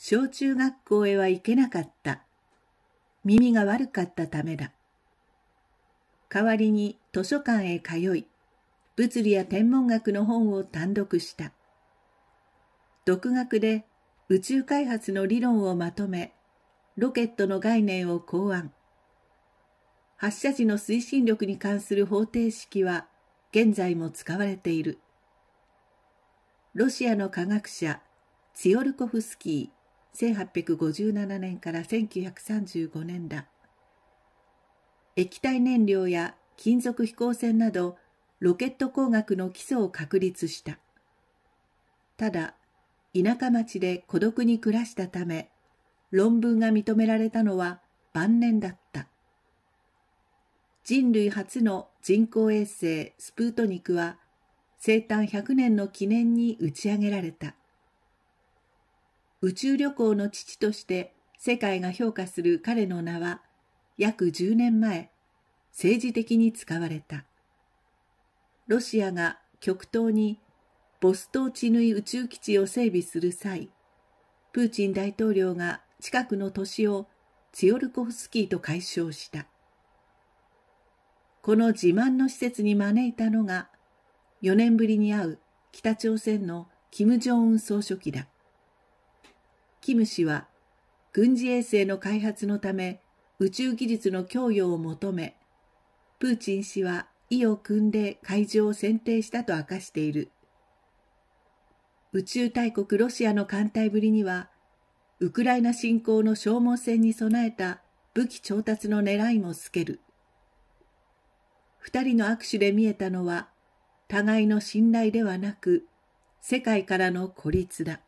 小中学校へは行けなかった。耳が悪かったためだ。代わりに図書館へ通い、物理や天文学の本を単読した。独学で宇宙開発の理論をまとめ、ロケットの概念を考案。発射時の推進力に関する方程式は現在も使われている。ロシアの科学者ツオルコフスキー1857年から1935年だ。液体燃料や金属飛行船などロケット工学の基礎を確立した。ただ、田舎町で孤独に暮らしたため、論文が認められたのは晩年だった。人類初の人工衛星スプートニクは生誕100年の記念に打ち上げられた。宇宙旅行の父として世界が評価する彼の名は約10年前政治的に使われたロシアが極東にボストーチヌイ宇宙基地を整備する際プーチン大統領が近くの都市をツヨルコフスキーと解消したこの自慢の施設に招いたのが4年ぶりに会う北朝鮮の金正恩総書記だキム氏は、軍事衛星の開発のため、宇宙技術の供与を求め、プーチン氏は意を組んで会場を選定したと明かしている。宇宙大国ロシアの艦隊ぶりには、ウクライナ侵攻の消耗戦に備えた武器調達の狙いも透ける。二人の握手で見えたのは、互いの信頼ではなく、世界からの孤立だ。